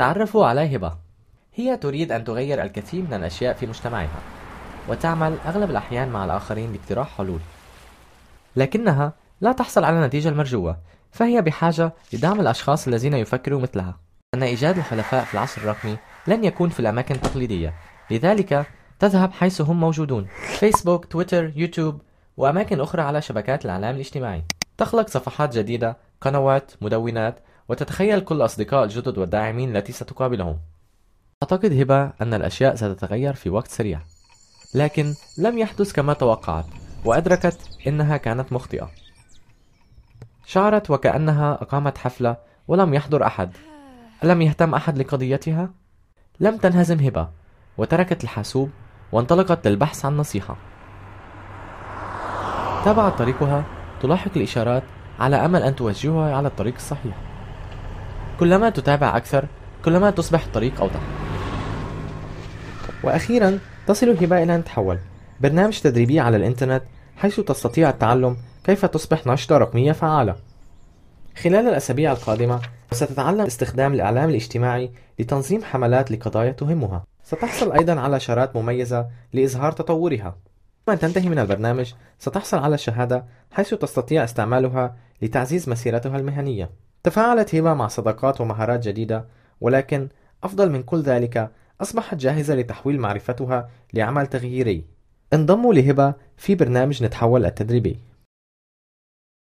تعرفوا على هبة هي تريد أن تغير الكثير من الأشياء في مجتمعها وتعمل أغلب الأحيان مع الآخرين لاقتراح حلول لكنها لا تحصل على النتيجة المرجوة فهي بحاجة لدعم الأشخاص الذين يفكروا مثلها أن إيجاد الحلفاء في العصر الرقمي لن يكون في الأماكن التقليدية لذلك تذهب حيث هم موجودون فيسبوك، تويتر، يوتيوب وأماكن أخرى على شبكات الإعلام الاجتماعي تخلق صفحات جديدة، قنوات، مدونات وتتخيل كل الأصدقاء الجدد والداعمين التي ستقابلهم أعتقد هبة أن الأشياء ستتغير في وقت سريع لكن لم يحدث كما توقعت وأدركت أنها كانت مخطئة شعرت وكأنها أقامت حفلة ولم يحضر أحد ألم يهتم أحد لقضيتها؟ لم تنهزم هبة وتركت الحاسوب وانطلقت للبحث عن نصيحة تابعت طريقها تلاحق الإشارات على أمل أن توجهها على الطريق الصحيح كلما تتابع أكثر كلما تصبح الطريق أوضح وأخيرا تصل الهبة إلى أن تحول برنامج تدريبي على الإنترنت حيث تستطيع التعلم كيف تصبح ناشطة رقمية فعالة خلال الأسابيع القادمة ستتعلم استخدام الإعلام الاجتماعي لتنظيم حملات لقضايا تهمها ستحصل أيضا على شارات مميزة لإظهار تطورها عندما تنتهي من البرنامج ستحصل على الشهادة حيث تستطيع استعمالها لتعزيز مسيرتها المهنية تفاعلت هبة مع صداقات ومهارات جديدة ولكن أفضل من كل ذلك أصبحت جاهزة لتحويل معرفتها لعمل تغييري انضموا لهبة في برنامج نتحول التدريبي